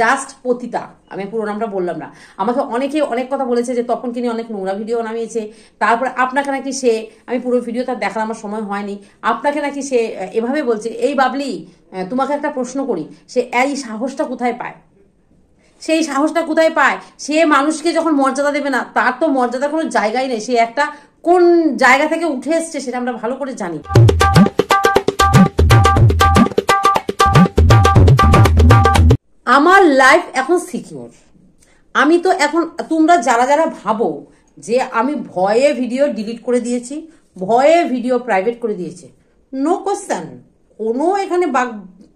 just পতিতা আমি পুরো নামটা বললাম না আমাকে অনেকে অনেক কথা বলেছে যে তখন কিনে অনেক নোংরা ভিডিও নামিয়েছে তারপরে আপনাকে নাকি সে আমি পুরো ভিডিও তার দেখার আমার সময় হয়নি আপনাকে নাকি সে এভাবে বলছে এই বাবলি তোমাকে একটা প্রশ্ন করি সে এই সাহসটা কোথায় পায় সেই সাহসটা কোথায় পায় সে মানুষকে যখন মর্যাদা দেবে না তার তো মর্যাদার কোনো জায়গায় নেই সে একটা কোন জায়গা থেকে উঠে এসছে সেটা আমরা ভালো করে জানি আমার লাইফ এখন সিকিউর আমি তো এখন তোমরা যারা যারা ভাবো যে আমি ভয়ে ভিডিও ডিলিট করে দিয়েছি ভয়ে ভিডিও প্রাইভেট করে দিয়েছে নো কোশ্চেন কোনো এখানে বাগ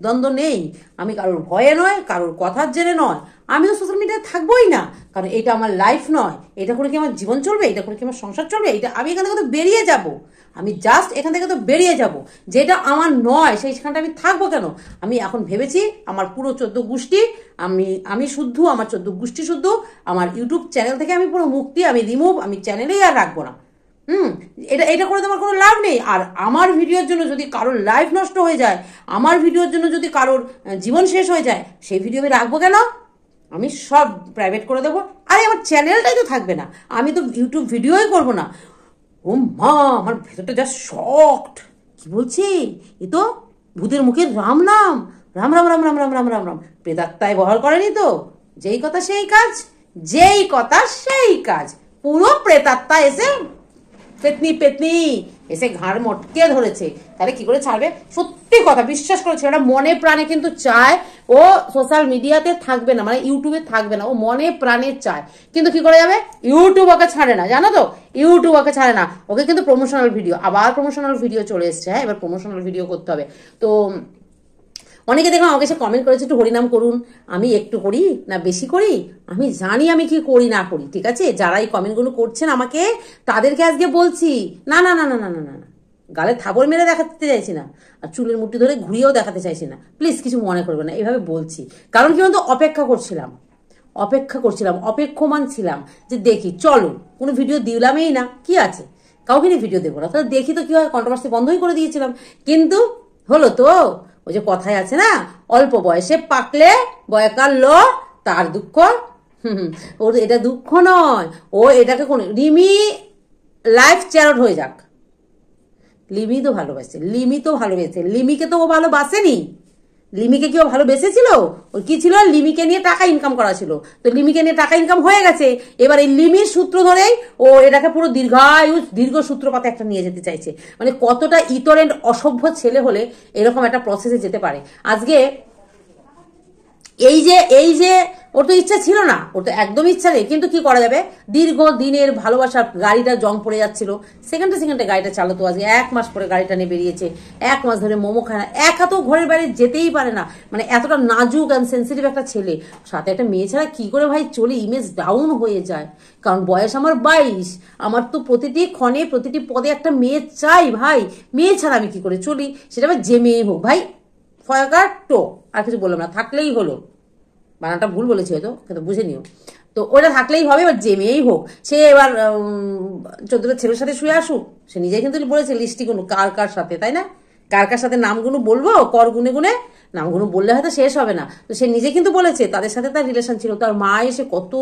দ্বন্দ্ব নেই আমি কারোর ভয়ে নয় কারোর কথার জেনে নয় আমিও সোশ্যাল মিডিয়ায় থাকবোই না কারণ এটা আমার লাইফ নয় এটা করে কি আমার জীবন চলবে এটা করে কি আমার সংসার চলবে এটা আমি এখানে কোথাও বেরিয়ে যাবো আমি জাস্ট এখান থেকে তো বেরিয়ে যাব যেটা আমার নয় সেইখানটা আমি থাকবো কেন আমি এখন ভেবেছি আমার পুরো চোদ্দ গোষ্ঠী আমি আমি শুদ্ধ আমার চোদ্দ গোষ্ঠী শুদ্ধ আমার ইউটিউব চ্যানেল থেকে আমি পুরো মুক্তি আমি রিমুভ আমি চ্যানেলেই আর রাখবো না হুম এটা এটা করে তোমার কোনো লাভ নেই আর আমার ভিডিওর জন্য যদি কারোর লাইফ নষ্ট হয়ে যায় আমার ভিডিওর জন্য যদি কারোর জীবন শেষ হয়ে যায় সেই ভিডিও আমি রাখবো কেন আমি সব প্রাইভেট করে দেবো আরে আমার চ্যানেলটাই তো থাকবে না আমি তো ইউটিউব ভিডিওই করবো না ও মা আমার ভেতরটা যা শক্ট কি বলছি এ তো ভূতের মুখে রাম নাম রাম রাম রাম রাম রাম রাম রাম রাম প্রেতাত্মায় বহাল করেনি তো যেই কথা সেই কাজ যেই কথা সেই কাজ পুরো প্রেতাত্মা এসে পেতনি পেতনি এসে ঘাড় মটকে ধরেছে তাহলে কি করে ছাড়বে সত্যি কথা বিশ্বাস করে ছেলেটা মনে প্রাণে কিন্তু চায় ও সোশ্যাল মিডিয়াতে থাকবে না মানে ইউটিউবে থাকবে না ও মনে প্রাণে চায় কিন্তু কি করে যাবে ইউটিউব ওকে ছাড়ে না জানো তো ইউটিউব ওকে ছাড়ে না ওকে কিন্তু প্রমোশনাল ভিডিও আবার প্রমোশনাল ভিডিও চলে এসছে হ্যাঁ এবার প্রমোশনাল ভিডিও করতে হবে তো অনেকে দেখলাম আমাকে সে কমেন্ট করেছে একটু হরিনাম করুন আমি একটু করি না বেশি করি আমি জানি আমি কি করি না করি ঠিক আছে যারা এই কমেন্টগুলো করছেন আমাকে তাদেরকে আজকে বলছি না না না না না না না গালে থাবড় মেরে দেখাতে চাইছি না আর চুলের মুঠি ধরে ঘুরিয়েও দেখাতে চাইছি না প্লিজ কিছু মনে করবে না এভাবে বলছি কারণ কি বলতো অপেক্ষা করছিলাম অপেক্ষা করছিলাম অপেক্ষমান ছিলাম যে দেখি চলো কোনো ভিডিও দিলামই না কি আছে কাউকে নিয়ে ভিডিও দেবো না তাহলে দেখি তো কী হয় কন্ট্রোভার্সি বন্ধই করে দিয়েছিলাম কিন্তু হলো তো ওই যে কথায় আছে না অল্প বয়সে পাকলে বয়কার লো তার দুঃখ ওর এটা দুঃখ নয় ও এটাকে কোন রিমি লাইফ চ্যারট হয়ে যাক লিমি তো ভালোবাসে লিমি তো ভালোবেসে লিমিকে তো ও ভালোবাসেনি লিমিকে কেউ ভালো বেসেছিল ওর কি ছিল লিমিকে নিয়ে টাকা ইনকাম করা ছিল তো লিমিকে নিয়ে টাকা ইনকাম হয়ে গেছে এবার এই লিমির সূত্র ধরেই ও এটাকে পুরো দীর্ঘায়ু দীর্ঘ সূত্রপাতে একটা নিয়ে যেতে চাইছে মানে কতটা ইতর অসভ্য ছেলে হলে এরকম একটা প্রসেসে যেতে পারে আজকে এই যে এই যে ওর তো ইচ্ছা ছিল না ওর তো একদম ইচ্ছা নেই কিন্তু কি করা যাবে দীর্ঘ দিনের ভালোবাসার গাড়িটা জং পড়ে যাচ্ছিল সেখানটা সেখানটা গাড়িটা চালাতো আজকে এক মাস পরে গাড়িটা নিয়ে বেরিয়েছে এক মাস ধরে মোমো খায় না এক হাতেও ঘরের বাইরে যেতেই পারে না মানে এতটা নাজুক অ্যান্ড সেন্সিটিভ একটা ছেলে সাথে একটা মেয়ে ছাড়া কী করে ভাই চলে ইমেজ ডাউন হয়ে যায় কারণ বয়স আমার বাইশ আমার তো প্রতিটি ক্ষণে প্রতিটি পদে একটা মেয়ে চাই ভাই মেয়ে ছাড়া আমি কী করে চলি সেটা আবার যে মেয়ে হোক ভাই ফয়গাট্টো আর কিছু বললাম না থাকলেই হলো বানানটা ভুল বলেছি হয়তো কিন্তু বুঝে নিও তো ওটা থাকলেই হবে এবার যে মেয়েই হোক সে এবার চোদ্দটা ছেলের সাথে শুয়ে আসুক সে নিজেই কিন্তু বলেছে লিস্টি কোনো কার কার সাথে তাই না কার কার সাথে নামগুলো বলবো কর গুনে গুনে নামগুলো বললে হয়তো শেষ হবে না তো সে নিজে কিন্তু বলেছে তাদের সাথে তার রিলেশন ছিল তার মা এসে কত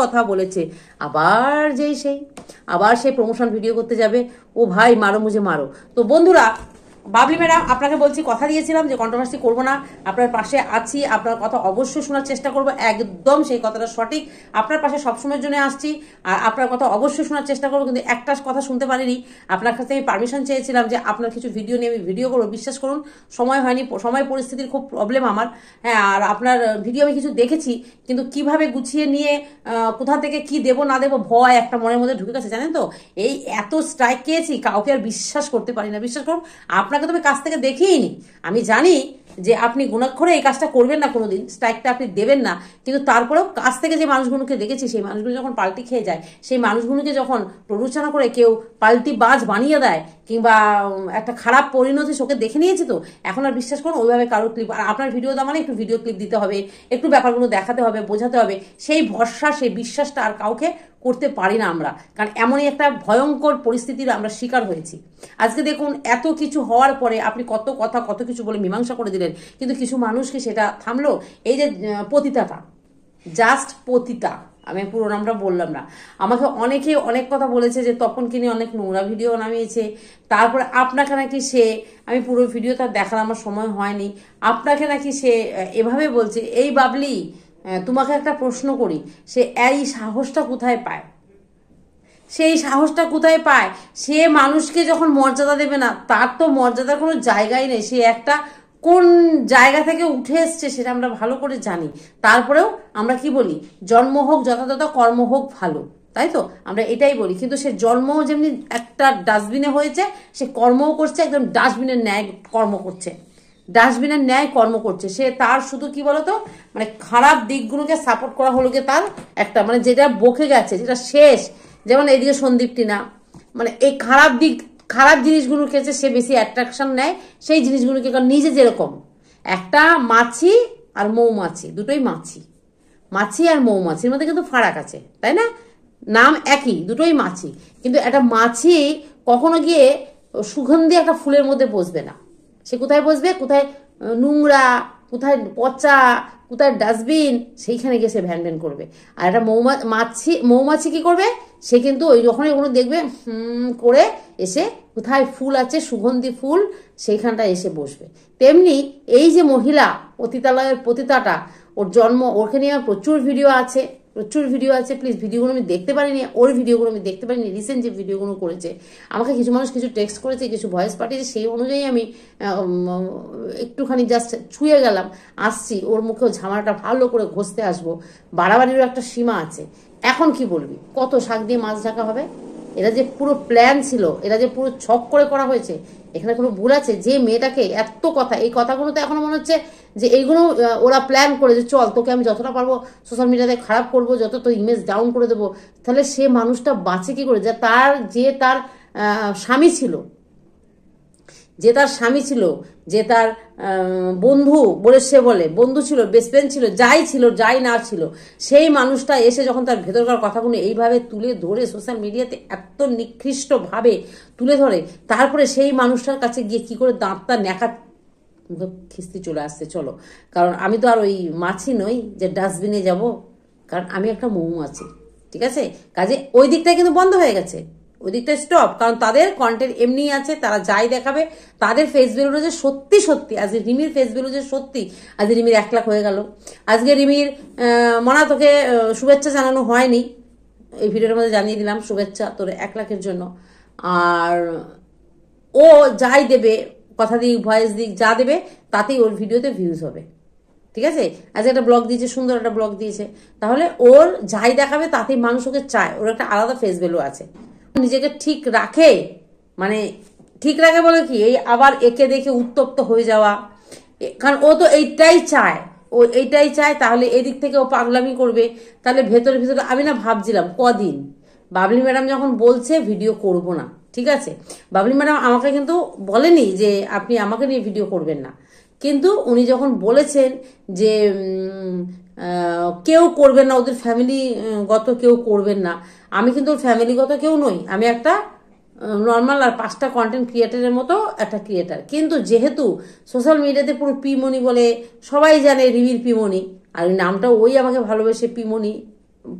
কথা বলেছে আবার যেই সেই আবার সে প্রমোশন ভিডিও করতে যাবে ও ভাই মারো মুঝে মারো তো বন্ধুরা বাবলি ম্যাডাম আপনাকে বলছি কথা দিয়েছিলাম যে কন্ট্রোভার্সি করব না আপনার পাশে আছি আপনার কথা অবশ্যই শোনার চেষ্টা করব একদম সেই কথাটা সঠিক আপনার পাশে সবসময়ের জন্য আসছি আর আপনার কথা অবশ্যই শোনার চেষ্টা করব কিন্তু একটা কথা শুনতে পারিনি আপনার কাছে আমি পারমিশন চেয়েছিলাম যে আপনার কিছু ভিডিও নিয়ে আমি ভিডিও করবো বিশ্বাস করুন সময় হয়নি সময় পরিস্থিতির খুব প্রবলেম আমার হ্যাঁ আর আপনার ভিডিও আমি কিছু দেখেছি কিন্তু কিভাবে গুছিয়ে নিয়ে কোথা থেকে কি দেব না দেব ভয় একটা মনের মধ্যে ঢুকে গেছে জানেন তো এই এত স্ট্রাইক খেয়েছি কাউকে আর বিশ্বাস করতে পারি না বিশ্বাস করুন আপনাকে তো আমি কাজ থেকে দেখিয়েই নি আমি জানি যে আপনি গুণাক্ষরে এই কাজটা করবেন না কোনো দিন স্ট্রাইকটা আপনি দেবেন না কিন্তু তারপরেও কাছ থেকে যে মানুষগুলোকে দেখেছি সেই মানুষগুলো যখন পাল্টি খেয়ে যায় সেই মানুষগুলোকে যখন প্ররোচনা করে কেউ পাল্টি বাজ বানিয়ে দেয় কিংবা একটা খারাপ পরিণতি শোকে দেখে নিয়েছে তো এখন আর বিশ্বাস করুন ওইভাবে কারোর ক্লিপ আর আপনার ভিডিও দেওয়া মানে একটু ভিডিও ক্লিপ দিতে হবে একটু ব্যাপারগুলো দেখাতে হবে বোঝাতে হবে সেই ভরসা সেই বিশ্বাসটা আর কাউকে করতে পারি না আমরা কারণ এমনই একটা ভয়ঙ্কর পরিস্থিতির আমরা শিকার হয়েছি আজকে দেখুন এত কিছু হওয়ার পরে আপনি কত কথা কত কিছু বলে মীমাংসা করে দিলেন কিন্তু কিছু মানুষকে সেটা থামলো এই যে পতিতাটা জাস্ট পতিতা আমি পুরো নামটা বললাম না আমাকে অনেকে অনেক কথা বলেছে যে তখন কিনে অনেক নোংরা ভিডিও নামিয়েছে তারপরে আপনাকে নাকি সে আমি পুরো ভিডিও তার দেখার আমার সময় হয়নি আপনাকে নাকি সে এভাবে বলছে এই বাবলি তোমাকে একটা প্রশ্ন করি সে এই সাহসটা কোথায় পায় সেই সাহসটা কোথায় পায় সে মানুষকে যখন মর্যাদা দেবে না তার তো মর্যাদার কোনো জায়গাই নেই সে একটা কোন জায়গা থেকে উঠে এসছে সেটা আমরা ভালো করে জানি তারপরেও আমরা কি বলি জন্ম হোক যথাযথ কর্ম হোক ভালো তাই তো আমরা এটাই বলি কিন্তু সে জন্মও যেমনি একটা ডাস্টবিনে হয়েছে সে কর্মও করছে একদম ডাস্টবিনের ন্যায় কর্ম করছে ডাস্টবিনের ন্যায় কর্ম করছে সে তার শুধু কি বলতো মানে খারাপ দিকগুলোকে সাপোর্ট করা হলো গিয়ে তার একটা মানে যেটা বকে গেছে যেটা শেষ যেমন এদিকে সন্দীপটি না মানে এই খারাপ দিক খারাপ জিনিসগুলোর ক্ষেত্রে সে বেশি অ্যাট্রাকশন নেয় সেই জিনিসগুলোকে কারণ নিজে যেরকম একটা মাছি আর মৌমাছি দুটোই মাছি মাছি আর মৌমাছির মধ্যে কিন্তু ফারাক আছে তাই না নাম একই দুটোই মাছি কিন্তু একটা মাছি কখনো গিয়ে সুগন্ধি একটা ফুলের মধ্যে বসবে না সে কোথায় বসবে কোথায় নোংরা কোথায় পচা কোথায় ডাস্টবিন সেইখানে গিয়ে সে ভ্যান ভ্যান করবে আর একটা মৌমা মাছি মৌমাছি কী করবে সে কিন্তু ওই যখনই কোনো দেখবে হুম করে এসে কোথায় ফুল আছে সুগন্ধি ফুল সেইখানটা এসে বসবে তেমনি এই যে মহিলা অতিতালয়ের পতিতাটা ওর জন্ম ওখানে নিয়ে প্রচুর ভিডিও আছে প্রচুর ভিডিও আছে প্লিজ ভিডিওগুলো আমি দেখতে পারিনি ওর ভিডিওগুলো আমি দেখতে পারিনি রিসেন্ট যে ভিডিওগুলো করেছে আমাকে কিছু মানুষ কিছু টেক্সট করেছে কিছু ভয়েস পাঠিয়েছে সেই অনুযায়ী আমি একটুখানি জাস্ট ছুঁয়ে গেলাম আসছি ওর মুখেও ঝামাটা ভালো করে ঘষতে আসবো বাড়াবাড়িরও একটা সীমা আছে এখন কি বলবি কত শাক দিয়ে মাছ ঢাকা হবে এরা যে পুরো প্ল্যান ছিল এরা যে পুরো ছক করে করা হয়েছে এখানে কোনো ভুল আছে যে মেয়েটাকে এত কথা এই কথাগুলো তো এখনও মনে হচ্ছে যে এইগুলো ওরা প্ল্যান করে যে চল তোকে আমি যতটা পারবো সোশ্যাল মিডিয়াতে খারাপ করব যত তো ইমেজ ডাউন করে দেবো তাহলে সে মানুষটা বাঁচে কী করে যা তার যে তার স্বামী ছিল যে তার স্বামী ছিল যে তার বন্ধু বলে সে বলে বন্ধু ছিল বেস্টফ্রেন্ড ছিল যাই ছিল যাই না ছিল সেই মানুষটা এসে যখন তার ভেতরকার কথাগুলো এইভাবে তুলে ধরে সোশ্যাল মিডিয়াতে এত নিকৃষ্টভাবে তুলে ধরে তারপরে সেই মানুষটার কাছে গিয়ে কি করে দাঁতটা ন্যাকা খিস্তি চলে আসছে চলো কারণ আমি তো আর ওই মাছি নই যে ডাস্টবিনে যাব কারণ আমি একটা মৌ আছি ঠিক আছে কাজে ওই দিকটা কিন্তু বন্ধ হয়ে গেছে ওদিকটা স্টপ কারণ তাদের কন্টেন্ট এমনি আছে তারা যাই দেখাবে তাদের ফেস ভ্যালু যে সত্যি সত্যি আজকে রিমির ফেস ভ্যালু যে সত্যি আজকে রিমির এক লাখ হয়ে গেল আজকে রিমির মনা তোকে শুভেচ্ছা জানানো হয়নি এই ভিডিওর মধ্যে জানিয়ে দিলাম শুভেচ্ছা তোর এক লাখের জন্য আর ও যাই দেবে কথা দিক ভয়েস দিক যা দেবে তাতেই ওর ভিডিওতে ভিউজ হবে ঠিক আছে আজকে একটা ব্লগ দিয়েছে সুন্দর একটা ব্লগ দিয়েছে তাহলে ওর যাই দেখাবে তাতেই মানুষ ওকে চায় ওর একটা আলাদা ফেস ভ্যালু আছে নিজেকে ঠিক রাখে মানে ঠিক রাখে বলে কি এই আবার একে দেখে উত্তপ্ত হয়ে যাওয়া কারণ ও তো এইটাই চায় ও এইটাই চায় তাহলে এদিক থেকে ও পাগলামি করবে তাহলে ভেতরে ভেতরে আমি না ভাবছিলাম কদিন বাবলি ম্যাডাম যখন বলছে ভিডিও করব না ঠিক আছে বাবলি ম্যাডাম আমাকে কিন্তু বলেনি যে আপনি আমাকে নিয়ে ভিডিও করবেন না কিন্তু উনি যখন বলেছেন যে কেউ করবেন না ওদের ফ্যামিলিগত কেউ করবেন না আমি কিন্তু ওর ফ্যামিলিগত কেউ নই আমি একটা নর্মাল আর পাঁচটা কন্টেন্ট ক্রিয়েটারের মতো একটা ক্রিয়েটার কিন্তু যেহেতু সোশ্যাল মিডিয়াতে পুরো পিমনি বলে সবাই জানে রিভির পিমনি আর ওই নামটা ওই আমাকে ভালোবেসে পিমনি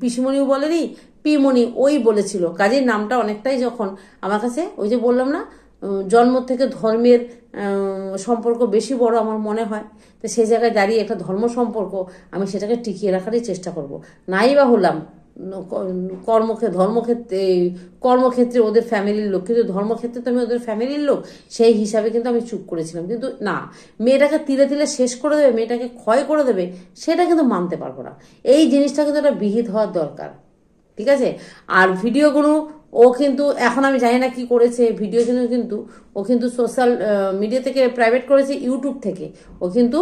পিসিমণিও বলেনি পিমনি ওই বলেছিল কাজের নামটা অনেকটাই যখন আমার কাছে ওই যে বললাম না জন্ম থেকে ধর্মের সম্পর্ক বেশি বড় আমার মনে হয় তো সেই জায়গায় দাঁড়িয়ে একটা ধর্ম সম্পর্ক আমি সেটাকে টিকিয়ে রাখারই চেষ্টা করব নাই বা হলাম কর্মক্ষে ধর্মক্ষেত্রে কর্মক্ষেত্রে ওদের ফ্যামিলির লোক কিন্তু ধর্মক্ষেত্রে তো আমি ওদের ফ্যামিলির লোক সেই হিসাবে কিন্তু আমি চুপ করেছিলাম কিন্তু না মেয়েটাকে তিলে তিলে শেষ করে দেবে মেয়েটাকে ক্ষয় করে দেবে সেটা কিন্তু মানতে পারবো না এই জিনিসটা কিন্তু একটা বিহিত হওয়ার দরকার ঠিক আছে আর ভিডিওগুলো ও কিন্তু এখন আমি জানি না কি করেছে ভিডিও জন্য কিন্তু ও কিন্তু সোশ্যাল মিডিয়া থেকে প্রাইভেট করেছে ইউটিউব থেকে ও কিন্তু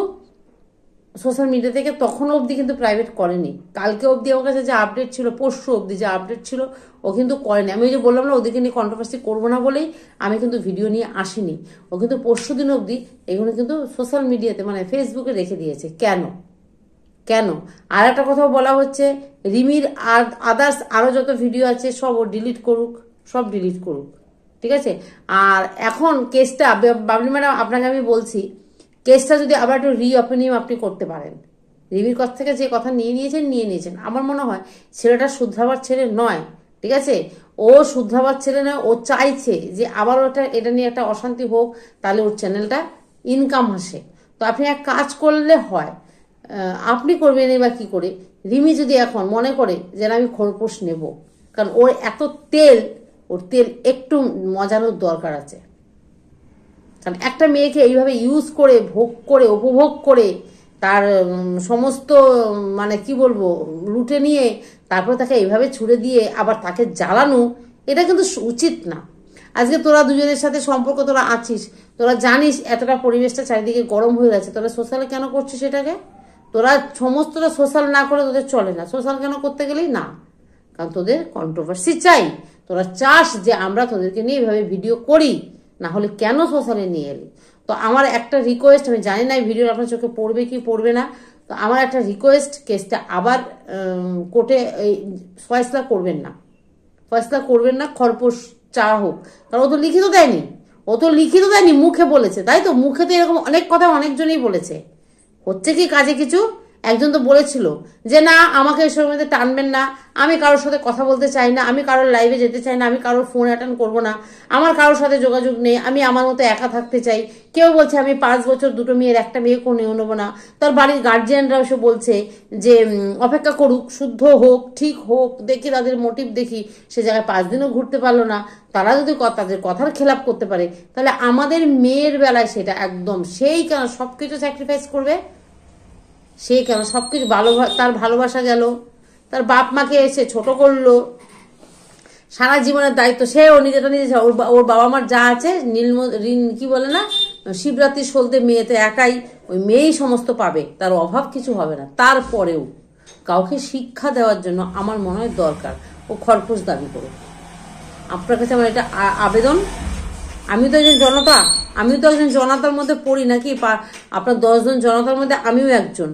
সোশ্যাল মিডিয়া থেকে তখন অবধি কিন্তু প্রাইভেট করেনি কালকে অবধি আমার কাছে যে আপডেট ছিল পরশু অবধি যে আপডেট ছিল ও কিন্তু করেনি আমি ওই যে বললাম না ওদেরকে নিয়ে কন্ট্রোভার্সি করবো না বলেই আমি কিন্তু ভিডিও নিয়ে আসিনি ও কিন্তু পরশু দিন অবধি এগুলো কিন্তু সোশ্যাল মিডিয়াতে মানে ফেসবুকে রেখে দিয়েছে কেন কেন আর একটা কথাও বলা হচ্ছে রিমির আদার্স আরও যত ভিডিও আছে সব ও ডিলিট করুক সব ডিলিট করুক ঠিক আছে আর এখন কেসটা বাবলি ম্যাডাম আপনাকে আমি বলছি কেসটা যদি আবার একটু রিওপেনিং আপনি করতে পারেন রিমির কাছ থেকে যে কথা নিয়ে নিয়েছেন নিয়ে নিয়েছেন আমার মনে হয় ছেলেটা শুদ্ধাবার ছেলে নয় ঠিক আছে ও শুদ্ধাবার ছেলে নয় ও চাইছে যে আবার ওটা এটা নিয়ে একটা অশান্তি হোক তাহলে ওর চ্যানেলটা ইনকাম আসে তো আপনি এক কাজ করলে হয় আপনি করবেন এবার কি করে রিমি যদি এখন মনে করে যে আমি খরপোশ নেব কারণ ওর এত তেল ওর তেল একটু মজানোর দরকার আছে কারণ একটা মেয়েকে এইভাবে ইউজ করে ভোগ করে উপভোগ করে তার সমস্ত মানে কি বলবো লুটে নিয়ে তারপরে তাকে এইভাবে ছুড়ে দিয়ে আবার তাকে জ্বালানো এটা কিন্তু উচিত না আজকে তোরা দুজনের সাথে সম্পর্ক তোরা আছিস তোরা জানিস এতটা পরিবেশটা চারিদিকে গরম হয়ে গেছে তোরা সোশ্যালে কেন করছিস সেটাকে তোরা সমস্তটা সোশ্যাল না করে তোদের চলে না সোশ্যাল কেন করতে গেলেই না কারণ তোদের কন্ট্রোভার্সি চাই তোরা চাস যে আমরা তোদেরকে নিয়ে এভাবে ভিডিও করি না হলে কেন সোশ্যালে নিয়ে এলি তো আমার একটা রিকোয়েস্ট আমি জানি না এই ভিডিও আপনার চোখে পড়বে কি পড়বে না তো আমার একটা রিকোয়েস্ট কেসটা আবার কোর্টে এই ফয়সলা করবেন না ফয়সলা করবেন না খরপোশ চা হোক কারণ ও তো লিখিত দেয়নি ও তো লিখিত দেয়নি মুখে বলেছে তাই তো মুখে তো এরকম অনেক কথা অনেকজনেই বলেছে হচ্ছে কি কাজে কিছু একজন তো বলেছিল যে না আমাকে এসবের মধ্যে টানবেন না আমি কারোর সাথে কথা বলতে চাই না আমি কারোর লাইভে যেতে চাই না আমি কারোর ফোন অ্যাটেন্ড করব না আমার কারোর সাথে যোগাযোগ নেই আমি আমার মতো একা থাকতে চাই কেউ বলছে আমি পাঁচ বছর দুটো মেয়ের একটা মেয়ে নিয়ে নেবো না তার বাড়ির গার্জিয়ানরাও সে বলছে যে অপেক্ষা করুক শুদ্ধ হোক ঠিক হোক দেখি তাদের মোটিভ দেখি সে জায়গায় পাঁচ দিনও ঘুরতে পারলো না তারা যদি তাদের কথার খেলাপ করতে পারে তাহলে আমাদের মেয়ের বেলায় সেটা একদম সেই কেন সব কিছু স্যাক্রিফাইস করবে সে কেন সব কিছু ভালো তার ভালোবাসা গেল তার বাপ মাকে এসে ছোট করলো সারা জীবনের দায়িত্ব সে ও নিজেটা নিজে ওর ওর বাবা মার যা আছে নীলম ঋণ কি বলে না শিবরাত্রি সলতে মেয়েতে একাই ওই মেয়েই সমস্ত পাবে তার অভাব কিছু হবে না তারপরেও কাউকে শিক্ষা দেওয়ার জন্য আমার মনে হয় দরকার ও খরপোশ দাবি করুক আপনার কাছে আমার এটা আবেদন আমি তো একজন জনতা আমি তো একজন জনতার মধ্যে পড়ি নাকি আপনার দশজন জনতার মধ্যে আমিও একজন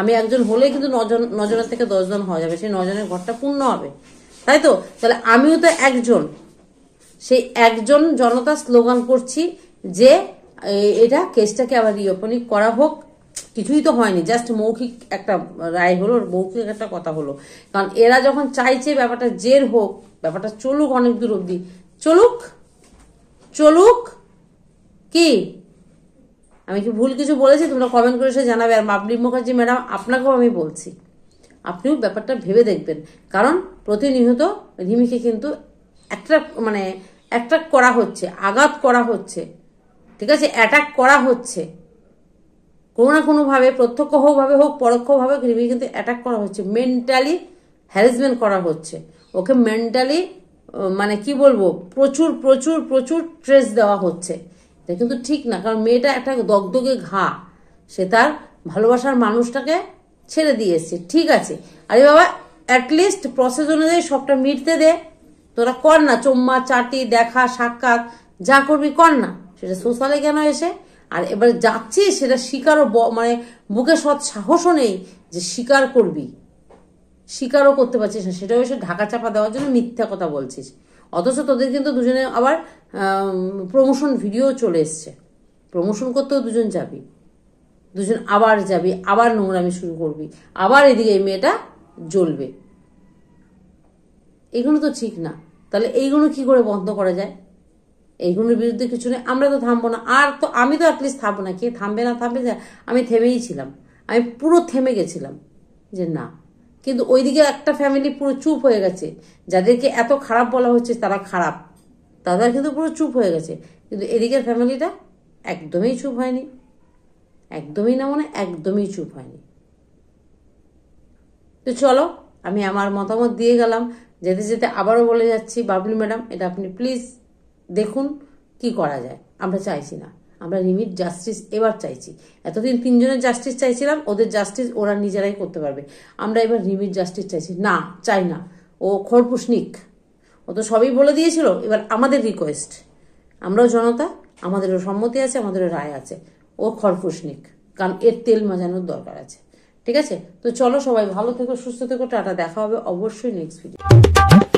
আমি একজন হলে কিন্তু নজন নজনের থেকে দশজন হওয়া যাবে সেই নজনের ঘরটা পূর্ণ হবে তাই তো তাহলে আমিও তো একজন সেই একজন জনতা স্লোগান করছি যে এটা কেসটাকে আবার রিওপেনিং করা হোক কিছুই তো হয়নি জাস্ট মৌখিক একটা রায় হলো মৌখিক একটা কথা হলো কারণ এরা যখন চাইছে ব্যাপারটা জের হোক ব্যাপারটা চলুক অনেক দূর অব্দি চলুক চলুক কি আমি কি ভুল কিছু বলেছি তোমরা কমেন্ট করে সে জানাবে আর মাবলি মুখার্জি ম্যাডাম আপনাকেও আমি বলছি আপনিও ব্যাপারটা ভেবে দেখবেন কারণ প্রতিনিয়ত রিমিকে কিন্তু অ্যাট্রাক্ট মানে অ্যাট্রাক্ট করা হচ্ছে আঘাত করা হচ্ছে ঠিক আছে অ্যাটাক করা হচ্ছে কোনো না কোনোভাবে প্রত্যক্ষ হোকভাবে হোক পরোক্ষভাবে রিমি কিন্তু অ্যাটাক করা হচ্ছে মেন্টালি হ্যারাসমেন্ট করা হচ্ছে ওকে মেন্টালি মানে কি বলবো প্রচুর প্রচুর প্রচুর স্ট্রেস দেওয়া হচ্ছে এটা কিন্তু ঠিক না কারণ মেয়েটা একটা দগদগে ঘা সে তার ভালোবাসার মানুষটাকে ছেড়ে দিয়ে ঠিক আছে আরে বাবা অ্যাটলিস্ট প্রসেস অনুযায়ী সবটা মিটতে দে তোরা কর না চোম্মা চাটি দেখা সাক্ষাৎ যা করবি কর না সেটা সোশ্যালে কেন এসে আর এবার যাচ্ছিস সেটা স্বীকারও মানে বুকে সৎ সাহসও নেই যে স্বীকার করবি স্বীকারও করতে পারছিস না সেটাও এসে ঢাকা চাপা দেওয়ার জন্য মিথ্যা কথা বলছিস অথচ তোদের কিন্তু দুজনে আবার প্রমোশন ভিডিও চলে এসছে প্রমোশন করতেও দুজন যাবি দুজন আবার যাবি আবার নোংরামি শুরু করবি আবার এদিকে এই মেয়েটা জ্বলবে এগুলো তো ঠিক না তাহলে এইগুলো কি করে বন্ধ করা যায় এইগুলোর বিরুদ্ধে কিছু নেই আমরা তো থামবো না আর তো আমি তো অ্যাটলিস্ট থামবো না কে থামবে না থামবে আমি থেমেই ছিলাম আমি পুরো থেমে গেছিলাম যে না কিন্তু ওইদিকে একটা ফ্যামিলি পুরো চুপ হয়ে গেছে যাদেরকে এত খারাপ বলা হচ্ছে তারা খারাপ তাদের কিন্তু পুরো চুপ হয়ে গেছে কিন্তু এদিকের ফ্যামিলিটা একদমই চুপ হয়নি একদমই না মানে একদমই চুপ হয়নি তো চলো আমি আমার মতামত দিয়ে গেলাম যেতে যেতে আবারও বলে যাচ্ছি বাবলি ম্যাডাম এটা আপনি প্লিজ দেখুন কি করা যায় আমরা চাইছি না আমরা রিমিট জাস্টিস এবার চাইছি এতদিন তিনজনের জাস্টিস চাইছিলাম ওদের জাস্টিস ওরা নিজেরাই করতে পারবে আমরা এবার রিমিট জাস্টিস চাইছি না চাই না ও খড়পুষ্ণিক ও তো সবই বলে দিয়েছিল এবার আমাদের রিকোয়েস্ট আমরাও জনতা আমাদেরও সম্মতি আছে আমাদেরও রায় আছে ও খড়পুষ্ণিক কারণ এর তেল মাজানোর দরকার আছে ঠিক আছে তো চলো সবাই ভালো থেকো সুস্থ থেকো টাটা দেখা হবে অবশ্যই নেক্সট ভিডিও